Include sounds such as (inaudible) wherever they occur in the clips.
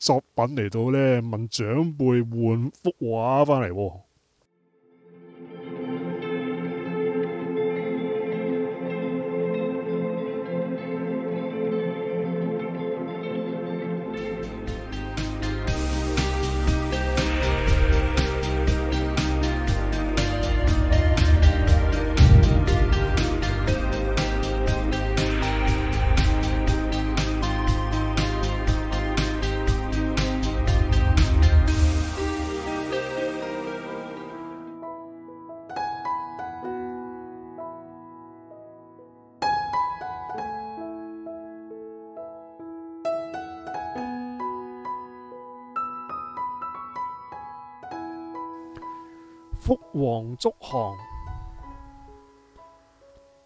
作品嚟到咧，問長輩換幅畫翻嚟喎。福王竹行，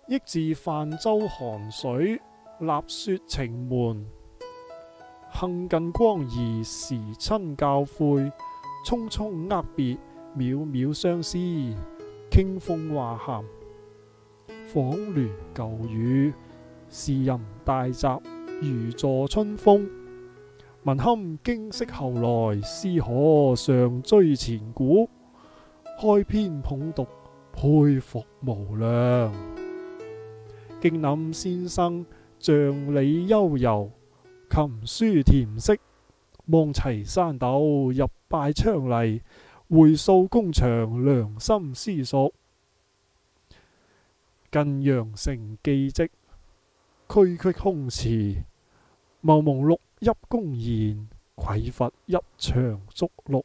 忆自泛舟寒水，立雪晴门。幸近光儿时，亲教诲，匆匆握别，渺渺相思。倾风话寒，恍联旧雨，时人大集，如坐春风。文堪惊识后来，思可尚追前古。开篇捧读，佩服无量。敬林先生，像你悠游，琴书甜色，望齐山斗，入拜昌黎，回溯宫墙，良心思索。近阳城记迹，区区空词，茂梦六入公宴，愧佛一场足禄。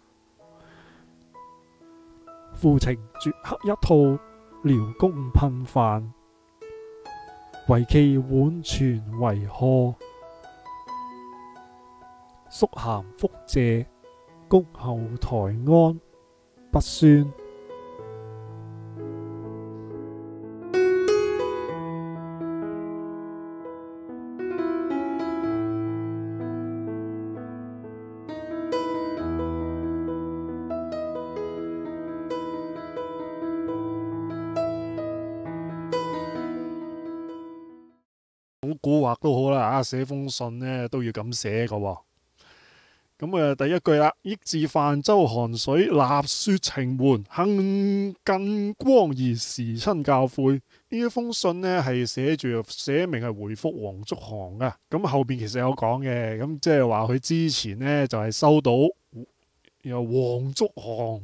负情绝黑一套，聊工喷饭，为其碗全为贺，宿咸复谢，谷后台安不算。写封信呢都要咁写个，咁啊第一句啦，忆自泛舟寒水，立雪晴门，恨近光而时亲教诲。呢一封信呢系写住，写明系回复黄竹航嘅。咁后边其实有讲嘅，咁即系话佢之前呢就系收到由黄竹航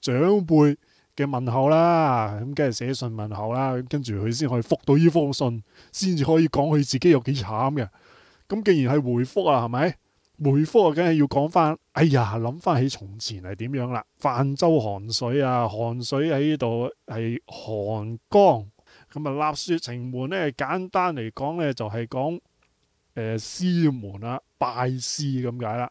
长辈。嘅問候啦，咁梗系寫信問候啦，跟住佢先可以复到呢封信，先至可以講佢自己有幾慘嘅。咁既然係回覆啊，係咪回覆啊？梗係要講翻，哎呀，諗翻起從前係點樣啦？泛舟寒水啊，寒水喺呢度係寒江。咁啊，立雪情門咧，簡單嚟講咧，就係講诶師門啊，拜師咁解啦。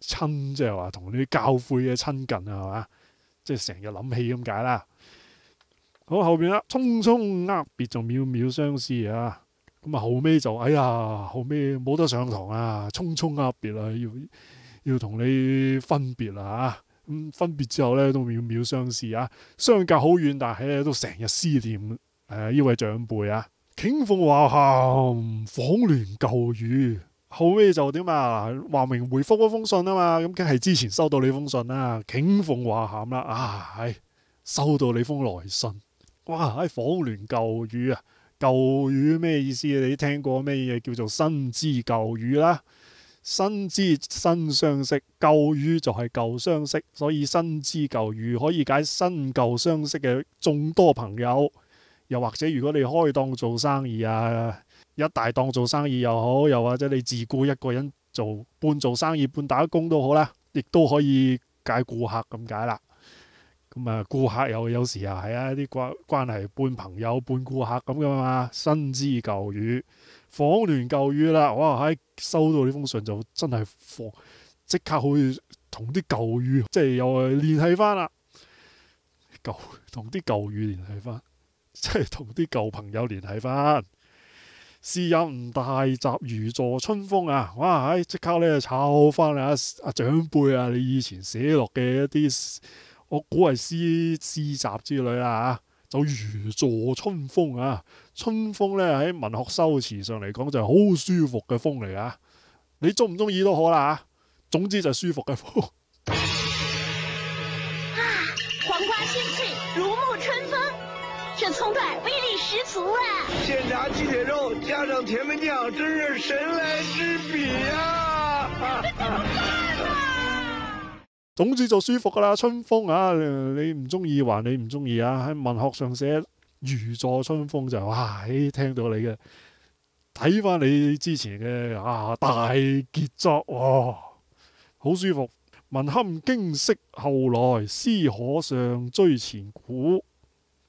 亲即系话同啲教诲嘅亲近啊，系嘛？即系成日谂起咁解啦。好后边啦，匆匆啊别，就秒秒相思啊。咁啊后尾就哎呀，后尾冇得上堂啊，匆匆啊别啊，要要同你分别啦吓。咁分别之后咧，都秒秒相思啊，相隔好远，但系咧都成日思念诶呢位长辈啊。轻风话下，恍连旧雨。好嘢就点啊？话明回复嗰封信啊嘛，咁梗系之前收到你封信啦，景凤话喊啦，啊系收到你封来信，哇！喺访联旧语啊，旧语咩意思啊？你听过咩嘢叫做新知旧语啦？新知新相识，旧语就系旧相识，所以新知旧语可以解新旧相识嘅众多朋友，又或者如果你开档做生意啊。一大檔做生意又好，又或者你自顧一個人做半做生意半打工都好啦，亦都可以解顧客咁解啦。咁啊顧客有有時啊係啊啲關关係半朋友半顧客咁噶嘛，新知舊語，訪聯舊語啦。哇！喺收到呢封信就真係放即刻去同啲舊語即係又係聯係翻啦，旧同啲舊語聯系翻，即係同啲舊朋友聯系翻。詩有唔大集如坐春風啊！哇，即刻咧抄翻阿阿長輩啊，你以前寫落嘅一啲我估係詩诗集之類啦嚇，就如坐春風啊！春風咧喺文學修辭上嚟講就系好舒服嘅風嚟啊！你中唔中意都好啦嚇，總之就舒服嘅風。黄瓜仙氣如沐春風。葱段威力十足啊！现炸鸡腿肉加上甜面酱，真是神来之笔呀！(laughs) 总之就舒服噶啦，春风啊，你唔中意还你唔中意啊！喺文学上写如坐春风就哇，听到你嘅睇翻你之前嘅啊大杰作，好舒服！文堪惊昔后来，思可上追前古。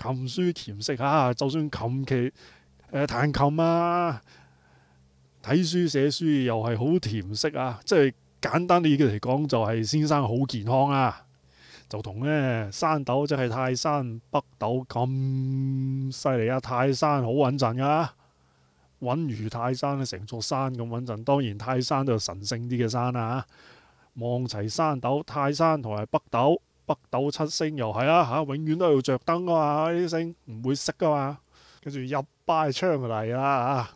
琴書甜食啊，就算琴棋誒彈琴啊，睇書寫書又係好甜食啊！即係簡單啲嚟講，就係先生好健康啊！就同咧山斗，即係泰山北斗咁犀利啊！泰山好穩陣噶，穩如泰山咧，成座山咁穩陣。當然泰山就神聖啲嘅山啊，望齊山斗、泰山同埋北斗。北斗七星又系啦吓，永远都要着灯噶嘛，呢啲星唔会熄噶嘛。跟住入拜昌嚟啦，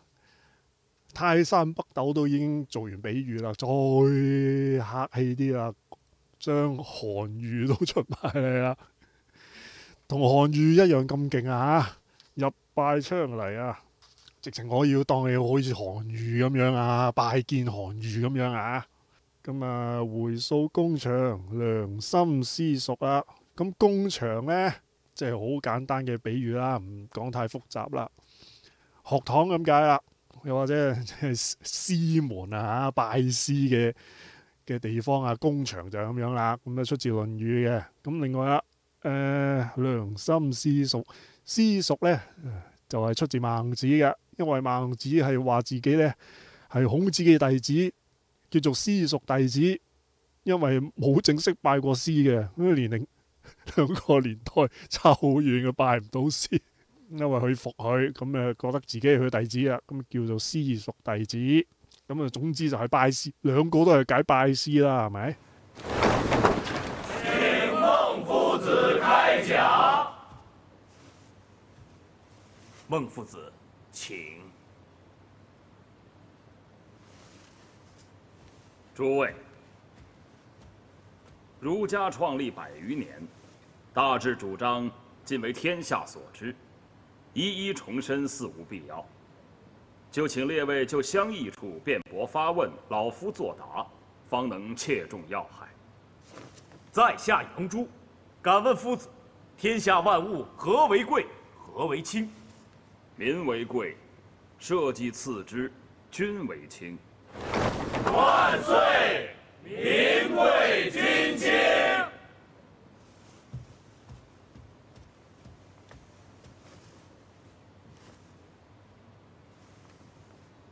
泰山北斗都已经做完比喻啦，再客气啲啦，将韩愈都出埋嚟啦，同韩愈一样咁劲啊！吓，入拜昌嚟啊，直情我要当你好似韩愈咁样啊，拜见韩愈咁样啊！咁啊，回溯公場、良心私塾啊，咁公場呢，即系好簡單嘅比喻啦，唔講太複雜啦。學堂咁解啦，又或者師門啊、拜師嘅嘅地方啊，公場就係咁樣啦。咁啊，出自《論語》嘅。咁另外啦，誒良心私塾，私塾呢，就係出自孟子嘅，因為孟子係話自己呢，係孔子嘅弟子。叫做私塾弟子，因为冇正式拜过师嘅，年龄 (laughs) 两个年代差好远嘅，拜唔到师。因为佢服佢，咁诶觉得自己系佢弟子啊，咁叫做私塾弟子。咁啊，总之就系拜师，两个都系解拜师啦，系咪？请孟夫子开讲。孟夫子，请。诸位，儒家创立百余年，大致主张尽为天下所知，一一重申似无必要。就请列位就相异处辩驳发问，老夫作答，方能切中要害。在下杨朱，敢问夫子：天下万物何为贵？何为轻？民为贵，社稷次之，君为轻。万岁！民贵君轻。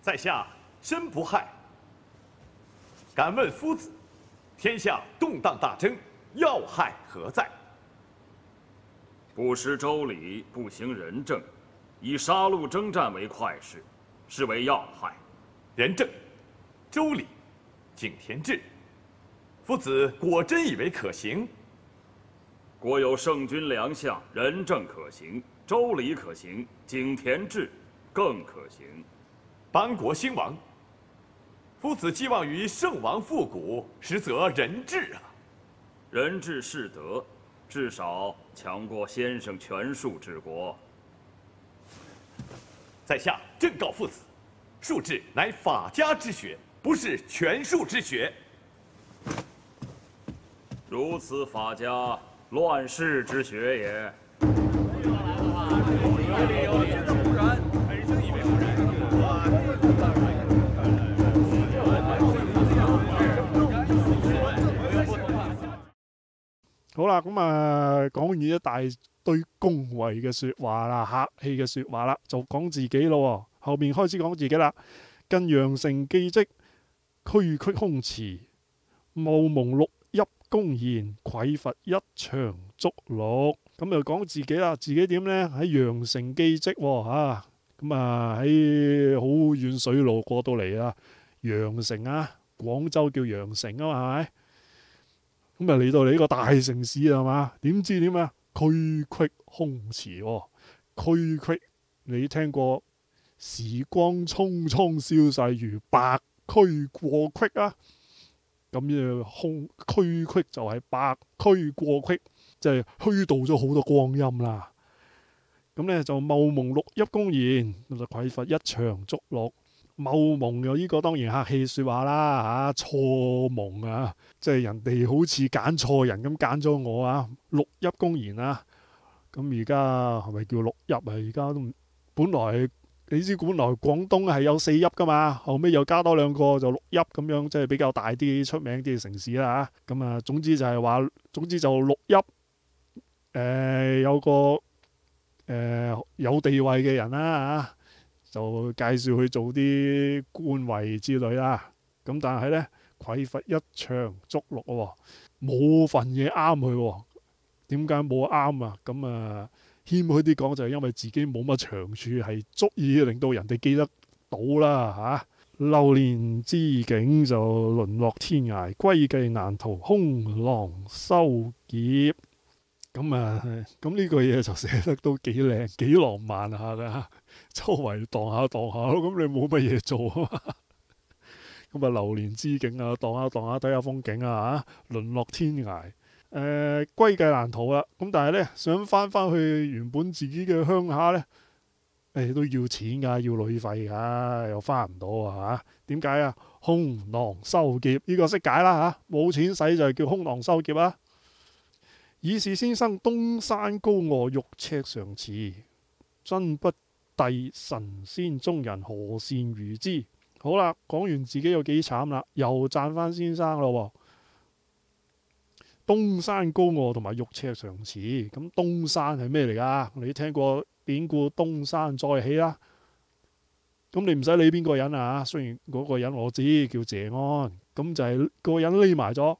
在下身不害。敢问夫子，天下动荡大争，要害何在？不失周礼，不行仁政，以杀戮征战为快事，是为要害。仁政，周礼。景田制，夫子果真以为可行？国有圣君良相，仁政可行，周礼可行，景田制更可行，班国兴亡。夫子寄望于圣王复古，实则仁治啊！仁治是德，至少强过先生权术治国。在下正告夫子，术治乃法家之学。不是权术之学，如此法家乱世之学也。好啦，咁啊，讲完一大堆恭维嘅说话啦，客气嘅说话啦，就讲自己咯。后面开始讲自己啦，跟羊城记迹。区区空词，雾蒙六入公然，愧乏一场足乐。咁又讲自己啦，自己点咧？喺羊城记职吓，咁啊喺好远水路过到嚟啊，羊城啊，广州叫羊城啊嘛，系咪？咁啊嚟到嚟呢个大城市系嘛？点知点啊？区区空词，区区你听过时光匆匆消逝如白。虚过隙啊！咁就空虚隙就系白虚过隙，即系虚度咗好多光阴啦。咁咧就茂蒙六邑公然，就愧罚一场足落。茂蒙又呢个当然客气说话啦吓，错蒙啊，即系人哋好似拣错人咁拣咗我啊。六邑公然啊，咁而家系咪叫六邑啊？而家都本来。你知本來廣東係有四邑噶嘛，後尾又加多兩個就六邑咁樣，即係比較大啲、出名啲嘅城市啦吓。咁啊，總之就係話，總之就六邑，誒有個誒有地位嘅人啦嚇，就介紹去做啲官位之類啦。咁但係咧，匮佛一場足六喎，冇份嘢啱佢喎。點解冇啱啊？咁啊？謙虛啲講就係因為自己冇乜長處，係足以令到人哋記得到啦嚇。流年之境就淪落天涯，歸計難逃，空浪收劫。咁啊，咁呢句嘢就寫得都幾靚，(laughs) 幾浪漫下噶。周圍蕩下蕩下咯，咁你冇乜嘢做啊嘛。咁啊，流年之境啊，蕩下蕩下睇下風景啊嚇，淪落天涯。誒歸計難逃啦，咁但係咧想翻翻去原本自己嘅鄉下咧，誒都要錢㗎，要旅費㗎，又翻唔到啊嚇？點解啊？空囊收劫，呢個識解啦嚇，冇錢使就係叫空囊收劫啦。以是先生東山高卧玉尺上，似，真不第神仙中人何善如之？好啦，講完自己又幾慘啦，又讚翻先生咯喎。东山高卧同埋玉砌常似。咁东山系咩嚟噶？你听过典故东山再起啦？咁你唔使理边个人啊，虽然嗰个人我知叫谢安，咁就系嗰个人匿埋咗，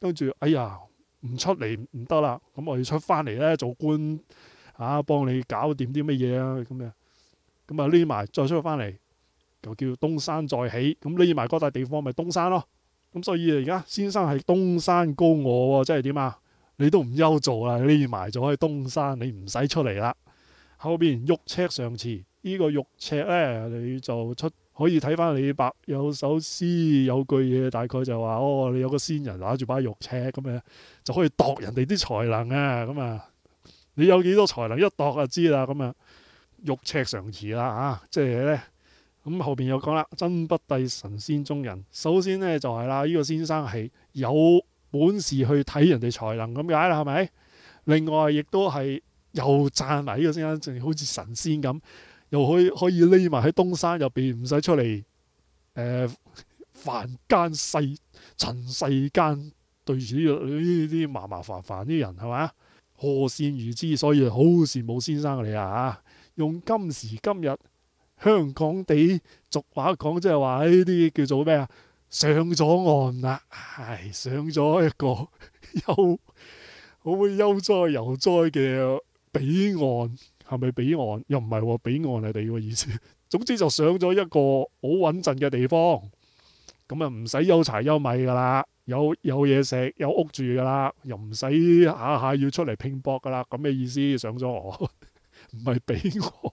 跟住哎呀唔出嚟唔得啦，咁我要出翻嚟咧做官，啊，帮你搞掂啲乜嘢啊？咁样，咁啊匿埋再出翻嚟就叫东山再起，咁匿埋嗰笪地方咪东山咯。咁所以而家先生系东山高我喎，即系点啊？你都唔休做啦，匿埋咗喺东山，你唔使出嚟啦。后边玉尺上池，呢个玉尺咧，你就出可以睇翻李白有首诗，有句嘢大概就话哦，你有个仙人拿住把玉尺咁样，就可以度人哋啲才能啊，咁啊，你有几多才能一度就知啦，咁啊，玉尺上池啦，啊，即系咧。咁後邊又講啦，真不帝神仙中人。首先呢，就係啦，呢個先生係有本事去睇人哋才能咁解啦，係咪？另外亦都係又讚埋呢個先生，就好似神仙咁，又可以 (laughs) 可以匿埋喺東山入邊，唔使出嚟誒凡間世，趁世間對住呢啲麻麻煩煩啲人係嘛？何善如之，所以好羨慕先生你啊！用今時今日。香港地俗話講，即係話呢啲叫做咩啊？上咗岸啦，係上咗一個 (laughs) 悠，好唔悠哉悠哉嘅彼岸係咪彼岸？又唔係喎，彼岸係第二個意思。(laughs) 總之就上咗一個好穩陣嘅地方，咁啊唔使忧柴忧米噶啦，有有嘢食，有屋住噶啦，又唔使下下要出嚟拼搏噶啦。咁嘅意思上咗岸，(laughs) 唔係彼岸。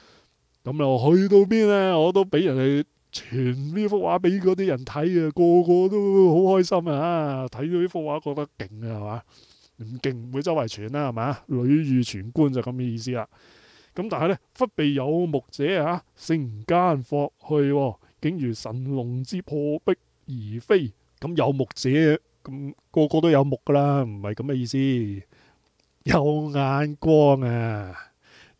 咁又去到边咧，我都俾人哋传呢幅画俾嗰啲人睇啊，个个都好开心啊！睇到呢幅画觉得劲啊，系嘛？唔劲，唔会周围传啦，系嘛？屡遇传官就咁嘅意思啦。咁但系咧，忽被有目者啊，升间霍去，竟如神龙之破壁而飞。咁有目者，咁个个都有目噶啦，唔系咁嘅意思，有眼光啊！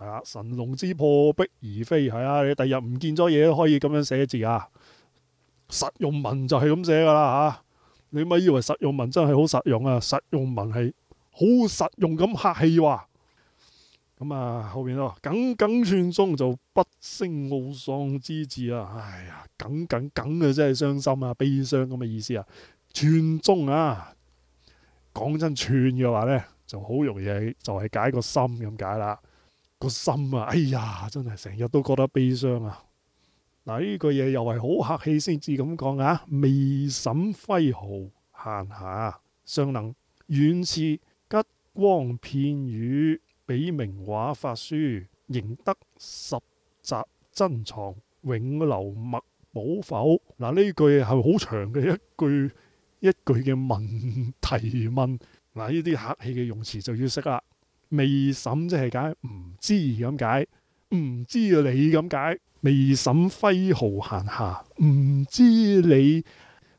系啊，神龙之破壁而飞，系啊。你第日唔见咗嘢都可以咁样写字啊。实用文就系咁写噶啦吓。你咪以为实用文真系好实用啊？实用文系好实用咁客气话咁啊。后边咯，耿耿寸中就不胜傲丧之字啊。哎呀，耿耿耿啊，真系伤心啊，悲伤咁嘅意思啊。寸中啊，讲真寸嘅话咧，就好容易就系解个心咁解啦。个心啊，哎呀，真系成日都觉得悲伤啊！嗱，呢句嘢又系好客气先至咁讲啊。未审挥毫闲下，尚能远似吉光片语，比名画法书，赢得十集珍藏，永留墨宝否？嗱，呢句系好长嘅一句一句嘅问提问。嗱，呢啲客气嘅用词就要识啦。未審即係解唔知咁解，唔知你咁解，未審揮毫行下，唔知你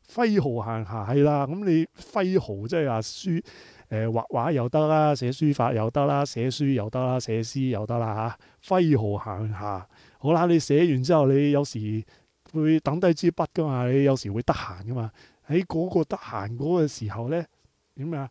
揮毫行下係啦。咁你揮毫即係話書誒畫畫又得啦，寫書法又得啦，寫書又得啦，寫詩又得啦吓。揮毫行下好啦，你寫完之後，你有時會等低支筆噶嘛，你有時會得閒噶嘛，喺嗰個得閒嗰個時候咧點啊？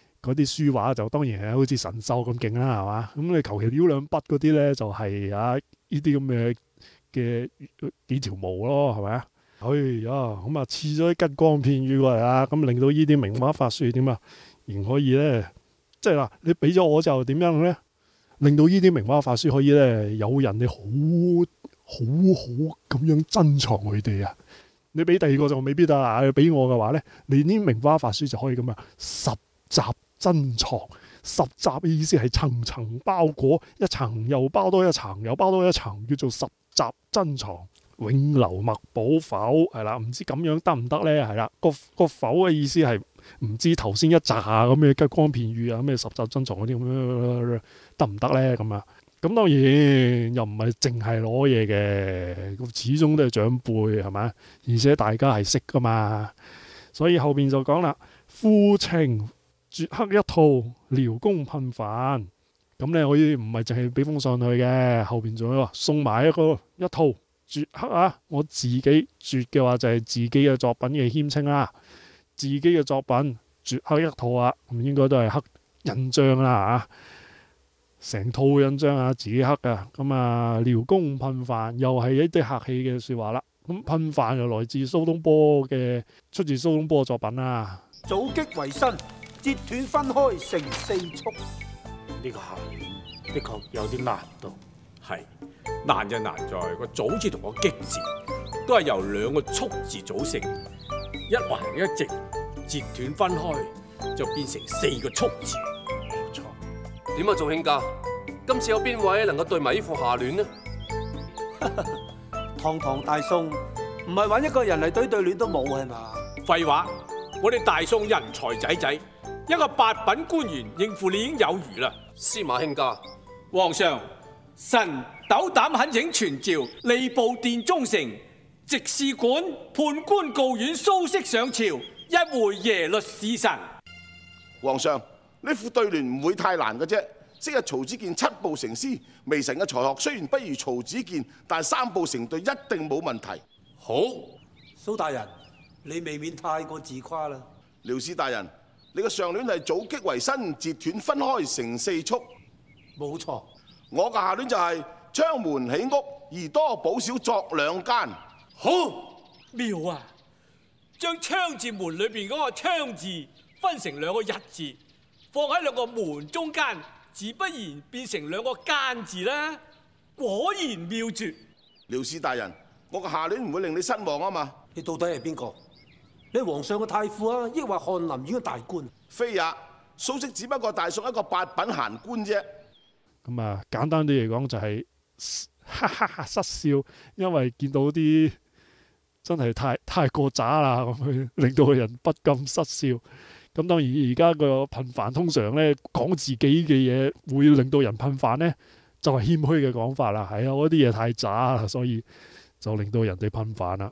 嗰啲書畫就當然係好似神獸咁勁啦，係嘛？咁你求其撩兩筆嗰啲咧，就係啊呢啲咁嘅嘅幾條毛咯，係咪啊？哎呀，咁啊刺咗啲吉光片語過嚟啊，咁令到呢啲名畫法書點啊，仍可以咧，即係嗱，你俾咗我就點樣咧？令到呢啲名畫法書可以咧，有人你好好好咁樣珍藏佢哋啊！你俾第二個就未必得啊，俾我嘅話咧，你呢名畫法書就可以咁啊，十集。珍藏十集嘅意思系层层包裹，一层又包多一层，又包多一层，叫做十集珍藏。永留墨宝否？系啦，唔知咁样得唔得咧？系啦，个个否嘅意思系唔知头先一扎咁嘅吉光片语啊，咩十集珍藏嗰啲咁样得唔得咧？咁啊，咁当然又唔系净系攞嘢嘅，始终都系长辈系嘛，而且大家系识噶嘛，所以后边就讲啦，夫情。絕黑一套，撩工噴飯咁咧，可以唔係淨係俾封信去嘅，後边仲有送埋一個一套絕黑啊！我自己絕嘅話就係自己嘅作品嘅谦稱啦，自己嘅作品絕黑一套啊，咁應該都係黑印章啦嚇，成套印章啊，自己刻噶，咁啊，撩工噴飯又係一啲客氣嘅说話啦。咁噴飯又來自蘇東坡嘅，出自蘇東坡嘅作品啊，早击為新。截斷分開成四速，呢個下聯的確有啲難度。係難就難在個組字同個擊字都係由兩個速字組成，一橫一直截斷分開就變成四個速字。冇錯。點啊做兄家？今次有邊位能夠對埋呢副下聯呢？(laughs) 堂堂大宋唔係揾一個人嚟對對聯都冇係嘛？廢話，我哋大宋人才仔仔。一个八品官员应付你已经有余啦，司马卿家，皇上，臣斗胆恳请传召吏部殿中丞、直事馆判官、告院苏轼上朝，一回耶律使臣。皇上，呢副对联唔会太难嘅啫，昔日曹子建七步成诗，微臣嘅才学虽然不如曹子建，但三步成对一定冇问题。好，苏大人，你未免太过自夸啦。廖师大人。你個上联系祖擊为身，截断分开成四束。冇错，我嘅下联就系窗门起屋，而多保少作两间。好妙啊！将窗字门里边嗰个窗字分成两个日字，放喺两个门中间，自不然变成两个间字啦。果然妙绝。廖氏大人，我嘅下联唔会令你失望啊嘛！你到底系边个？你皇上嘅太傅啊，抑或翰林院嘅大官？非也，苏轼只不过大宋一个八品闲官啫。咁啊，简单啲嚟讲就系哈哈失笑，因为见到啲真系太太过渣啦，咁令到人不禁失笑。咁当然而家个喷饭通常咧讲自己嘅嘢会令到人喷饭咧，就系谦虚嘅讲法啦。系啊，我啲嘢太渣啦，所以就令到人哋喷饭啦。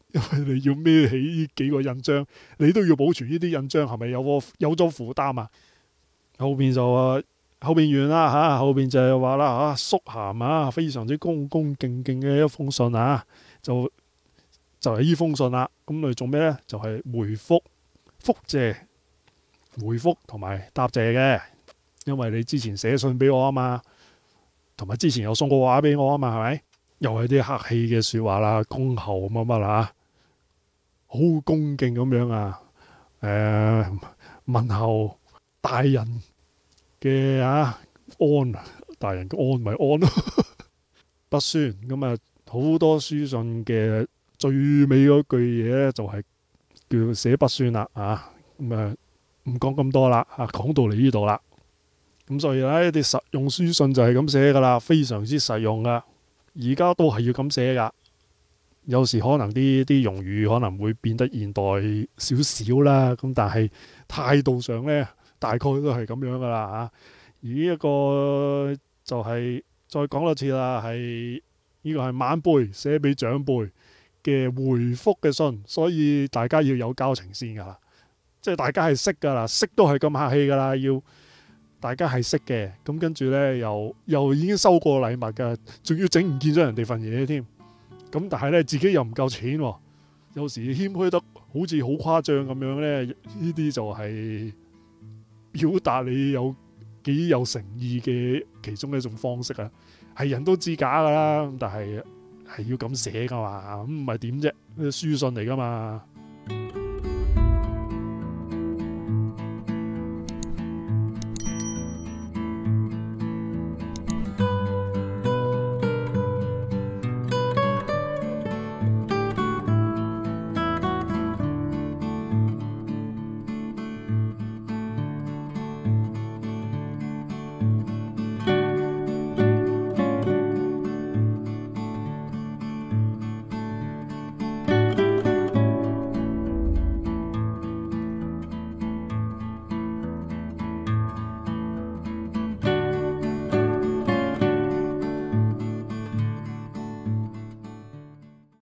因为你要孭起几个印章，你都要保存呢啲印章，系咪有个有咗负担啊？后边就话后边完啦吓，后边就系话啦吓，叔咸啊，非常之恭恭敬敬嘅一封信啊，就就系呢封信啦。咁嚟做咩咧？就系回复、复谢、回复同埋答谢嘅，因为你之前写信俾我啊嘛，同埋之前有送过话俾我啊嘛，系咪？又系啲客气嘅说话啦，恭候乜乜啦好恭敬咁样啊！诶，问候大人嘅啊安，大人嘅安咪安咯，不酸咁啊！好多书信嘅最尾嗰句嘢咧，就系叫写不酸啦啊！咁啊，唔讲咁多啦，啊，讲到嚟呢度啦。咁所以咧，啲实用书信就系咁写噶啦，非常之实用噶，而家都系要咁写噶。有時可能啲啲用語可能會變得現代少少啦，咁但係態度上咧，大概都係咁樣噶啦嚇。而呢一個就係再講多次啦，係呢個係晚輩寫俾長輩嘅回覆嘅信，所以大家要有交情先噶啦，即係大家係識噶啦，識都係咁客氣噶啦，要大家係識嘅，咁跟住咧又又已經收過禮物噶，仲要整唔見咗人哋份嘢添。咁但系咧自己又唔夠錢喎，有時谦虚得好似好誇張咁樣咧，呢啲就係表达你有幾有誠意嘅其中一種方式啊！係人都知假噶啦，但係係要咁寫噶嘛，唔係點啫？書信嚟噶嘛。